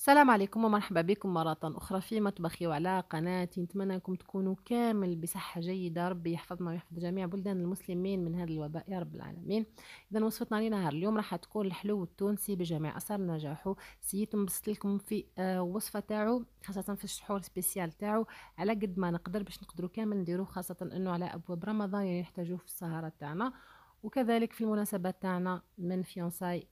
السلام عليكم ومرحبا بكم مرة أخرى في مطبخي وعلى قناتي نتمنى أنكم تكونوا كامل بصحة جيدة ربي يحفظنا ويحفظ جميع بلدان المسلمين من هذا الوباء يا رب العالمين إذا وصفتنا لنهار اليوم راح تكون الحلو التونسي بجميع أسر نجاحه سيت نبسط لكم في آه، وصفة تاعو خاصة في السحور سبيسيال تاعو على قد ما نقدر باش نقدروا كامل نديروه خاصة أنه على أبواب رمضان يعني نحتاجوه في السهرة تاعنا وكذلك في المناسبات تاعنا من فيونساي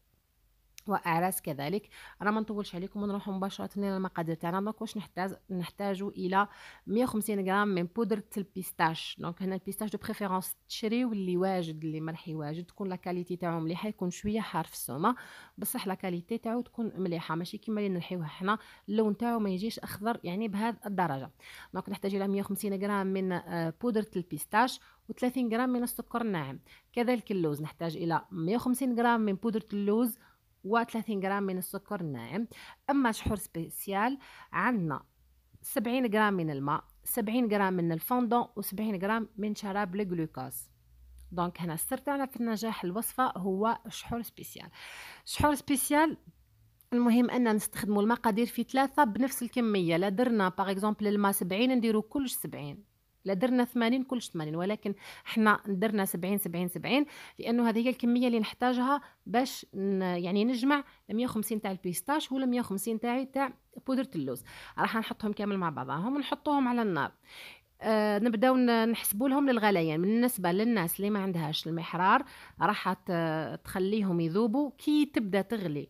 واعراس كذلك راه ما نطولش عليكم ونروحوا مباشره للمقادير تاعنا دونك واش نحتاج نحتاجوا الى 150 غرام من بودره البيستاش دونك هنا البيستاش دو بريفيرونس تشريو اللي واجد اللي مرحي واجد تكون لا كاليتي تاعو مليحه يكون شويه حار في السومه بصح لا كاليتي تاعو تكون مليحه ماشي كيما اللي نلحيوها حنا اللون تاعو ما يجيش اخضر يعني بهذا الدرجه دونك نحتاج الى 150 غرام من بودره البيستاش و30 غرام من السكر الناعم كذلك اللوز نحتاج الى 150 غرام من بودره اللوز و30 غرام من السكر الناعم اما شحور سبيسيال عندنا 70 غرام من الماء 70 غرام من الفوندون و70 غرام من شراب الجلوكوز دونك هنا السر تاعنا في النجاح الوصفه هو شحور سبيسيال شحور سبيسيال المهم ان نستخدموا المقادير في ثلاثه بنفس الكميه لا درنا باغ اكزومبل الماء 70 نديرو كلش 70 لا درنا 80 كلش 80 ولكن حنا درنا 70 70 70 لانه هذه هي الكميه اللي نحتاجها باش يعني نجمع 150 تاع البيستاش ولا 150 تاعي تاع بودره اللوز راح نحطهم كامل مع بعضهم ونحطوهم على النار آه نبداو نحسبوا لهم للغليان بالنسبه للناس اللي ما عندهاش المحرار راح تخليهم يذوبوا كي تبدا تغلي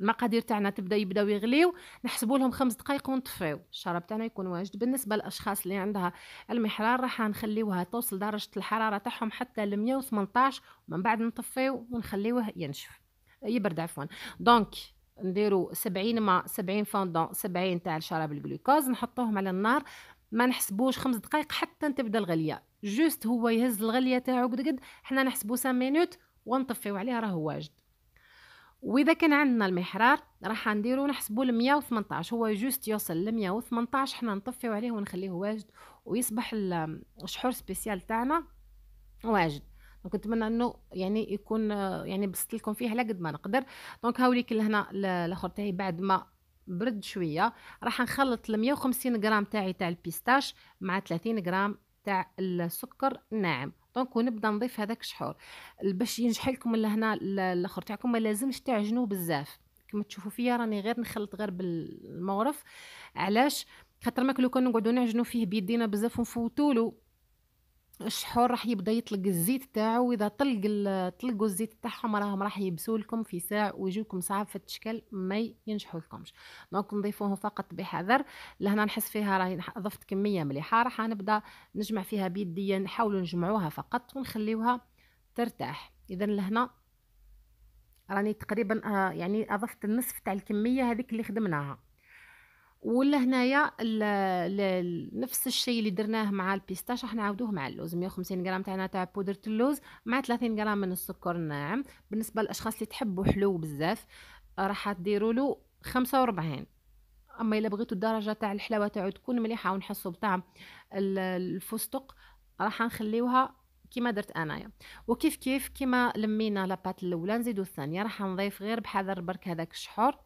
المقادير تاعنا تبدا يبداو يغليو نحسبوا لهم خمس دقائق ونطفيو الشراب تاعنا يكون واجد بالنسبه للاشخاص اللي عندها المحرار راح نخليوها توصل درجه الحراره تاعهم حتى ل 118 ومن بعد نطفيو ونخليوه ينشف يبرد عفوا دونك نديرو 70 ما 70 فوندون 70 تاع الشراب الجلوكوز نحطوهم على النار ما نحسبوش خمس دقائق حتى تبدا الغليه جوست هو يهز الغليه تاعو قد قد حنا نحسبو 5 مينوت ونطفيو عليه راهو واجد واذا كان عندنا المحرار راح نديرو نحسبو ل 118 هو جوست يوصل ل 118 حنا نطفيو عليه ونخليه واجد ويصبح الشحور سبيسيال تاعنا واجد دونك نتمنى انه يعني يكون يعني بسط لكم فيه على قد ما نقدر دونك هاوليك لهنا الاخر تاعي بعد ما برد شويه راح نخلط ال 150 غرام تاعي تاع البيستاش مع 30 غرام تاع السكر الناعم دونك ونبدا نضيف هذاك الشحور باش ينجح لكم لهنا الاخر تاعكم ما لازمش تعجنوا بزاف كما تشوفوا فيا راني غير نخلط غير بالمغرف علاش خاطر ماكلو كان نقعدو نعجنو فيه بيدينا بزاف ونفوتولو الشحور راح يبدا يطلق الزيت تاعو واذا طلق طلقوا الزيت تاعهم راهم راح يبسوا لكم في ساع صعب في شكل ما ينجحوا لكمش دونك نضيفوه فقط بحذر لهنا نحس فيها راهي ضفت كميه مليحه راح نبدا نجمع فيها بيديا نحاولوا نجمعوها فقط ونخليوها ترتاح اذا لهنا راني تقريبا آه، يعني اضفت النصف تاع الكميه هذيك اللي خدمناها ولا هنايا نفس الشيء اللي درناه مع البيستاش راح نعاودوه مع اللوز 150 غرام تاعنا تاع بودره اللوز مع 30 غرام من السكر الناعم بالنسبه للاشخاص اللي تحبوا حلو بزاف راح ديروا له 45 اما الا بغيتوا الدرجه تاع الحلاوه تاعو تكون مليحه ونحسوا بطعم الفستق راح نخليوها كيما درت انايا وكيف كيف كيما لمينا لاباط الاولى نزيدو الثانيه راح نضيف غير بحذر برك هذاك الشحور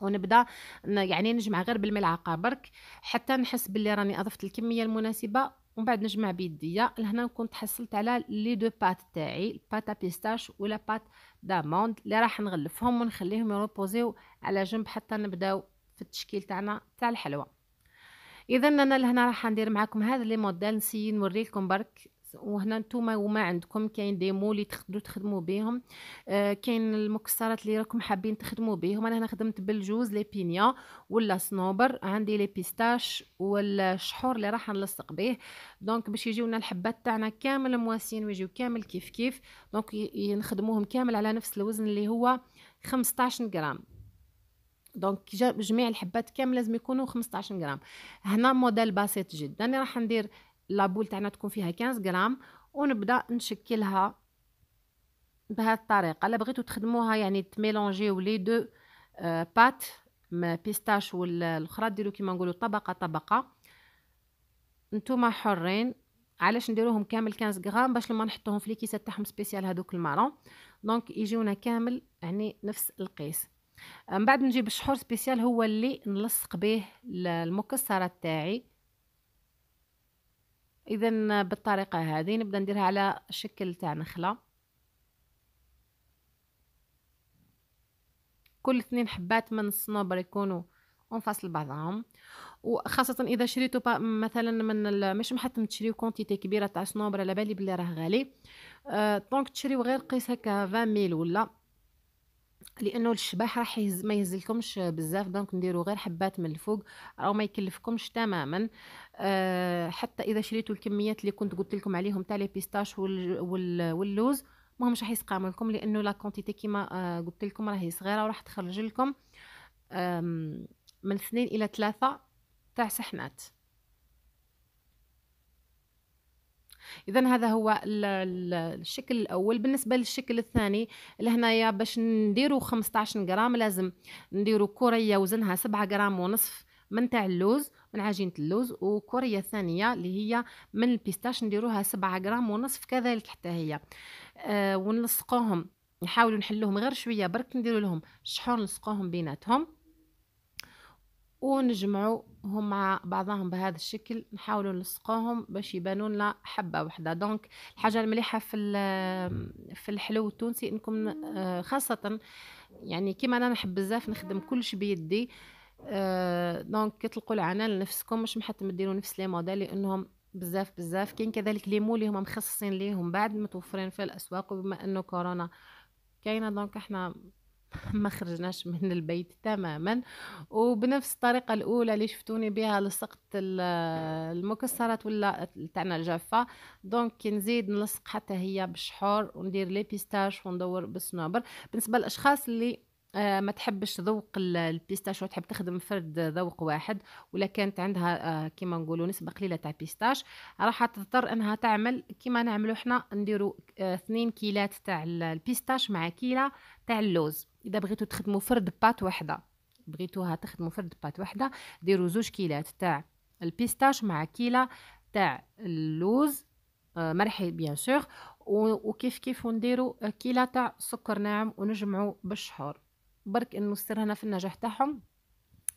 ونبدا يعني نجمع غير بالملعقه برك حتى نحس باللي راني اضفت الكميه المناسبه ومن بعد نجمع بيديا لهنا نكون تحصلت على لي دو بات تاعي بات بيستاش ولا بات داموند اللي راح نغلفهم ونخليهم يروبوزيو على جنب حتى نبداو في التشكيل تاعنا تاع الحلوى اذا انا لهنا راح ندير معكم هذا لي موديل نسي نوريلكم برك وهنا نتوما وما عندكم كاين دي مول اللي تقدروا تخدموا بهم آه، كاين المكسرات اللي راكم حابين تخدموا بهم انا هنا خدمت بالجوز لي بينيا ولا صنوبر عندي لي بيستاش والشحور اللي راح نلصق به دونك باش يجيونا الحبات تاعنا كامل مواسين ويجيو كامل كيف كيف دونك نخدموهم كامل على نفس الوزن اللي هو 15 غرام دونك جميع الحبات كامل لازم يكونوا 15 غرام هنا موديل بسيط جدا راح ندير لابول تاعنا تكون فيها 15 غرام ونبدا نشكلها بهذه الطريقه الا بغيتو تخدموها يعني تميلونجيو لي دو آه، بات بيستاش والاخرى ديروا كيما نقولوا طبقه طبقه نتوما حرين علاش نديروهم كامل 15 غرام باش لما نحطوهم في الكيسه تاعهم سبيسيال هذوك المارون دونك يجيونا كامل يعني نفس القيس آه، من بعد نجيب الشحور سبيسيال هو اللي نلصق به المكسرات تاعي اذا بالطريقه هذه نبدا نديرها على شكل تاع نخله كل اثنين حبات من الصنوبر يكونوا انفصل بعضهم وخاصة إذا شريتو مثلا من مش محتم تشريو كونتيتي كبيرة تاع صنوبر على بالي بلي راه غالي أه دونك تشريو غير قيس هكا 20 ميل ولا لانه الشباح راح يهز ما يهزلكمش بزاف دونك نديرو غير حبات من الفوق او ما يكلفكمش تماما أه حتى اذا شريتوا الكميات اللي كنت قلت لكم عليهم تاع لي بيستاش وال وال واللوز مهمش راح يسقام لكم لانه لا كونتيتي كيما أه قلت لكم راهي صغيره وراح تخرج لكم من اثنين الى ثلاثه تاع صحنات اذا هذا هو الشكل الاول بالنسبه للشكل الثاني لهنايا باش نديرو 15 غرام لازم نديرو كوريه وزنها 7 غرام ونصف من تاع اللوز من عجينه اللوز وكوريه ثانيه اللي هي من البيستاش نديروها 7 غرام ونصف كذلك حتى هي أه ونلصقوهم نحاولوا نحلوهم غير شويه برك نديرو لهم شحور نلصقوهم بيناتهم ونجمعو هم مع بعضهم بهذا الشكل نحاولوا نلصقوهم باش يبانوا لنا حبه وحده دونك الحاجه المليحه في في الحلو التونسي انكم آه، خاصه يعني كيما انا نحب بزاف نخدم كلش بيدي آه، دونك كي تلقوا العنان لنفسكم مش محتم ديروا نفس لي موديل لانهم بزاف بزاف كاين كذلك لي اللي هما مخصصين ليهم بعد متوفرين في الاسواق وبما انه كورونا كاينه دونك احنا ما خرجناش من البيت تماما وبنفس الطريقة الأولى اللي شفتوني بها لصقت المكسرات ولا تاعنا الجافة دونك كي نزيد نلصق حتى هي بالشحور وندير لي بيستاش وندور بالصنابر بالنسبة للأشخاص اللي آه، ما تحبش ذوق البيستاشيو تحب تخدم فرد ذوق واحد ولا كانت عندها آه، كيما نقولوا نسبه قليله تاع بيستاش راح تضطر انها تعمل كيما نعملو حنا نديروا آه، اثنين كيلات تاع البيستاش مع كيله تاع اللوز اذا بغيتو تخدموا فرد بات وحده بغيتوها تخدموا فرد بات وحده ديروا زوج كيلات تاع البيستاش مع كيله تاع اللوز مرحي بيان سور وكيف كيف نديروا كيله تاع سكر ناعم ونجمعوا بالشحور برك انه السر هنا في النجاح تاعهم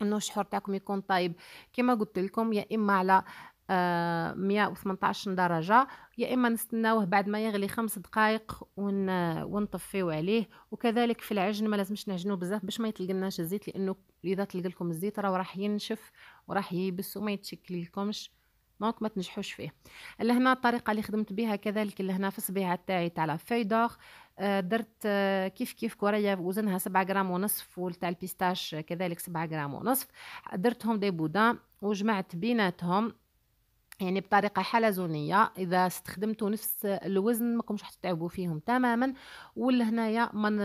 انه الشحور تاعكم يكون طيب كما قلت لكم يا اما على آه، مية 118 درجة يا إما نستناوه بعد ما يغلي خمس دقائق ون... ونطفيو عليه وكذلك في العجن ما لازمش نعجنو بزاف باش ما يتلقلناش الزيت لأنه إذا تلقى لكم الزيت راه راح ينشف وراح يبس وما يتشكل لكمش دونك ما تنجحوش فيه لهنا الطريقه اللي خدمت بها كذلك لهنا في الصبيعه تاعي تاع لا دوغ آه، درت آه، كيف كيف كوريا وزنها سبعة جرام ونصف والتاع البيستاش كذلك سبعة جرام ونصف درتهم دي بودان وجمعت بيناتهم يعني بطريقه حلزونيه اذا استخدمتوا نفس الوزن ماكمش راح تتعبوا فيهم تماما ولهنايا من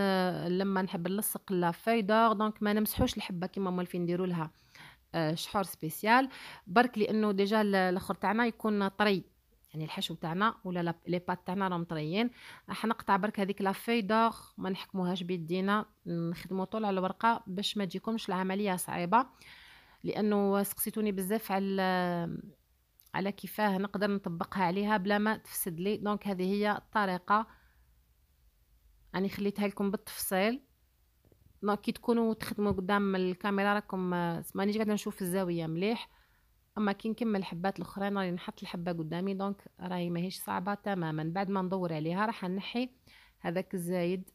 لما نحب نلصق لا فايدور دونك ما نمسحوش الحبه كيما مالفين نديروا لها آه، شحور سبيسيال برك لانه ديجا الاخر تاعنا يكون طري يعني الحشو تاعنا ولا لي بات تاعنا راهم طريين راح نقطع برك هذيك لا في دوغ ما نحكموهاش بيدينا نخدمو طول على الورقه باش ما تجيكمش العمليه صعيبه لانه سقسيتوني بزاف على على كيفاه نقدر نطبقها عليها بلا ما تفسد لي دونك هذه هي الطريقه راني يعني خليتها لكم بالتفصيل دونك كي تكونوا تخدموا قدام الكاميرا راكم مانيش قاعده نشوف الزاويه مليح اما كي نكمل الحبات الاخرين راني نحط الحبه قدامي دونك راهي ماهيش صعبه تماما بعد ما ندور عليها راح نحي هذاك الزايد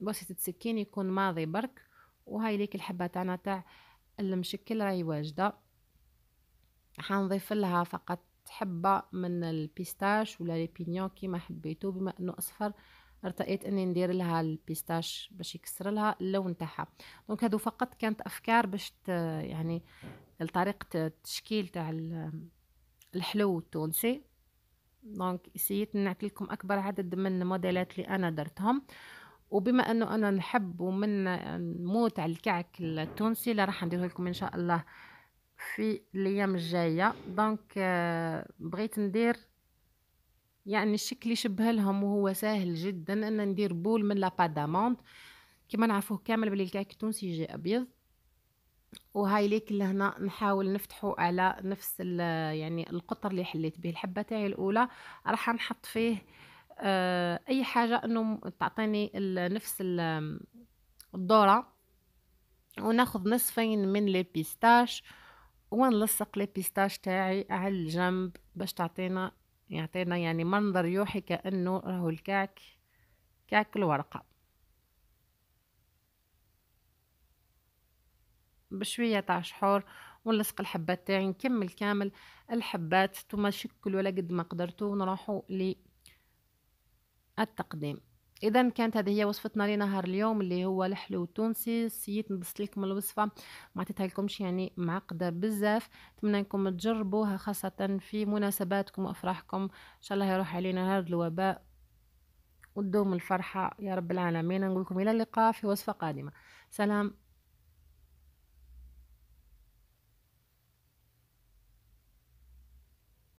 بسيطه السكين يكون ماضي برك وهاي ليك الحبه تاعنا تاع المشكل راهي واجده نضيف لها فقط حبه من البيستاش ولا بينيون كيما حبيتو بما انه اصفر ارتقيت اني ندير لها البيستاش باش يكسر لها اللون تاعها دونك هادو فقط كانت افكار باش يعني الطريقة التشكيل تاع الحلو التونسي دونك سييت نعطي لكم اكبر عدد من الموديلات اللي انا درتهم وبما انه انا نحب ومن نموت على الكعك التونسي اللي راح ندير لكم ان شاء الله في الايام الجايه دونك آه، بغيت ندير يعني الشكل يشبه لهم وهو سهل جدا ان ندير بول من لاباد داموند كما نعرفوه كامل بلي الكعك التونسي يجي ابيض وهاي ليك لهنا نحاول نفتحه على نفس يعني القطر اللي حليت به الحبه تاعي الاولى راح نحط فيه آه، اي حاجه انه تعطيني نفس الدوره وناخذ نصفين من لي بيستاش ونلصق لي بيستاش تاعي على الجنب باش تعطينا يعطينا يعني, يعني منظر يوحي كأنه راهو الكعك كعك الورقة بشوية تاع شحور ونلصق الحبات تاعي نكمل كامل الحبات ثم شكل ولا قد ما قدرتو ونروحو للتقديم اذا كانت هذه هي وصفتنا لنهار اليوم اللي هو الحلو التونسي سيت نبسط لكم الوصفه ما عطيتها لكمش يعني معقده بزاف نتمنى انكم تجربوها خاصه في مناسباتكم وافراحكم ان شاء الله يروح علينا هذا الوباء وتدوم الفرحه يا رب العالمين نقول لكم الى اللقاء في وصفه قادمه سلام